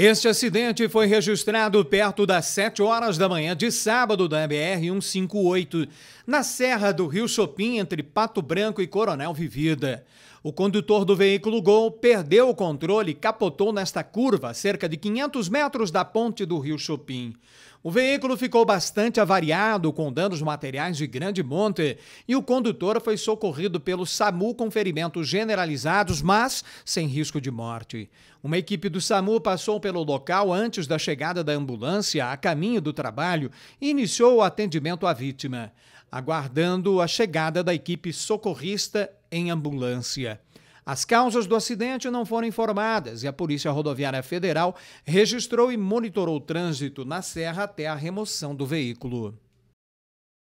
Este acidente foi registrado perto das 7 horas da manhã de sábado da BR-158, na Serra do Rio Chopin, entre Pato Branco e Coronel Vivida. O condutor do veículo Gol perdeu o controle e capotou nesta curva, cerca de 500 metros da ponte do Rio Chopin. O veículo ficou bastante avariado, com danos materiais de grande monte, e o condutor foi socorrido pelo SAMU com ferimentos generalizados, mas sem risco de morte. Uma equipe do SAMU passou pelo local antes da chegada da ambulância, a caminho do trabalho, e iniciou o atendimento à vítima, aguardando a chegada da equipe socorrista em ambulância. As causas do acidente não foram informadas e a Polícia Rodoviária Federal registrou e monitorou o trânsito na serra até a remoção do veículo.